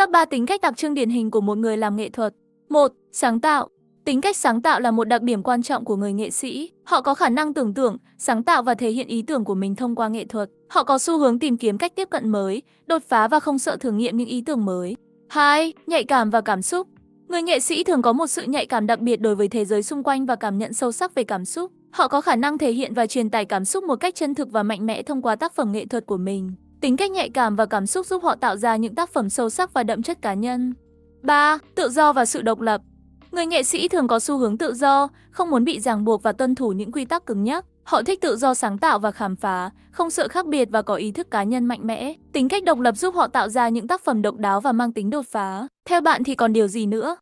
Top 3 tính cách đặc trưng điển hình của một người làm nghệ thuật. 1. Sáng tạo. Tính cách sáng tạo là một đặc điểm quan trọng của người nghệ sĩ. Họ có khả năng tưởng tượng, sáng tạo và thể hiện ý tưởng của mình thông qua nghệ thuật. Họ có xu hướng tìm kiếm cách tiếp cận mới, đột phá và không sợ thử nghiệm những ý tưởng mới. 2. Nhạy cảm và cảm xúc. Người nghệ sĩ thường có một sự nhạy cảm đặc biệt đối với thế giới xung quanh và cảm nhận sâu sắc về cảm xúc. Họ có khả năng thể hiện và truyền tải cảm xúc một cách chân thực và mạnh mẽ thông qua tác phẩm nghệ thuật của mình. Tính cách nhạy cảm và cảm xúc giúp họ tạo ra những tác phẩm sâu sắc và đậm chất cá nhân. 3. Tự do và sự độc lập Người nghệ sĩ thường có xu hướng tự do, không muốn bị ràng buộc và tuân thủ những quy tắc cứng nhắc. Họ thích tự do sáng tạo và khám phá, không sợ khác biệt và có ý thức cá nhân mạnh mẽ. Tính cách độc lập giúp họ tạo ra những tác phẩm độc đáo và mang tính đột phá. Theo bạn thì còn điều gì nữa?